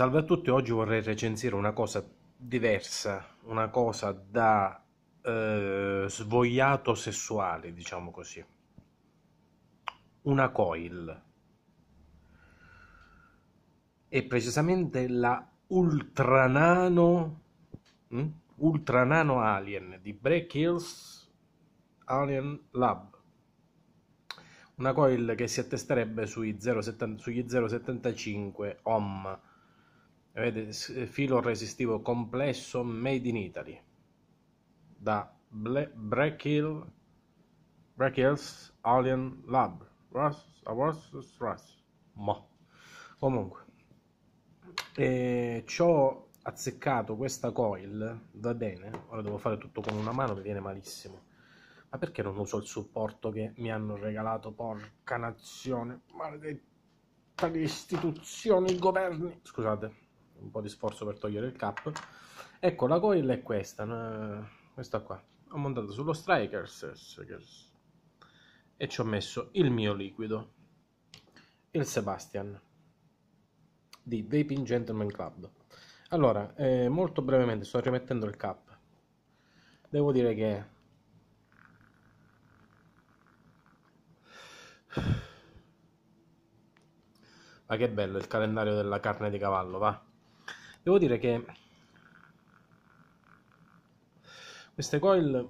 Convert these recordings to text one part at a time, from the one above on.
Salve a tutti, oggi vorrei recensire una cosa diversa, una cosa da eh, svogliato sessuale, diciamo così. Una coil. E precisamente la Ultranano mh? Hm? Ultranano Alien di Break Hills Alien Lab. Una coil che si attesterebbe sugli 0,75 ohm eh, filo resistivo complesso made in Italy da Black Alien Lab Ross, Ross, ma comunque eh, ci ho azzeccato questa coil va bene ora devo fare tutto con una mano mi viene malissimo ma perché non uso il supporto che mi hanno regalato porca nazione maledetta le istituzioni i governi scusate un po' di sforzo per togliere il cap. Ecco, la coil è questa, una... questa qua. Ho montato sullo Strikers e ci ho messo il mio liquido, il Sebastian di Vaping Gentleman Club. Allora, eh, molto brevemente sto rimettendo il cap. Devo dire che Ma che bello il calendario della carne di cavallo, va. Devo dire che queste coil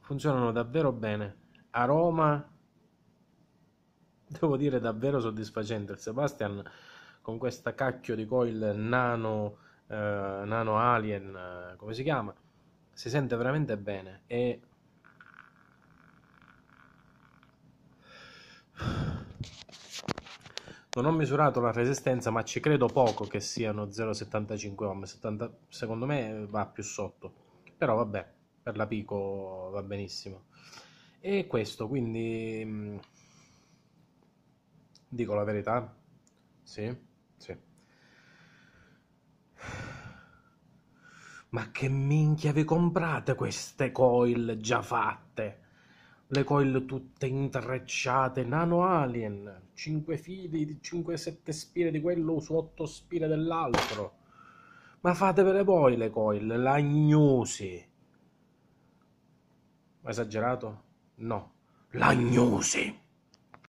funzionano davvero bene. Aroma, devo dire davvero soddisfacente. Il Sebastian con questa cacchio di coil nano, eh, nano alien, eh, come si chiama, si sente veramente bene e Non ho misurato la resistenza, ma ci credo poco che siano 0,75 ohm. 70, secondo me eh, va più sotto. Però vabbè, per la Pico va benissimo. E questo, quindi... Mm, dico la verità? Sì? Sì. Ma che minchia vi comprate queste coil già fatte? le coil tutte intrecciate, nano alien, 5 fili, 5 7 spire di quello su 8 spire dell'altro. Ma fatevele voi le coil, lagnosi. Ma esagerato? No, lagnosi.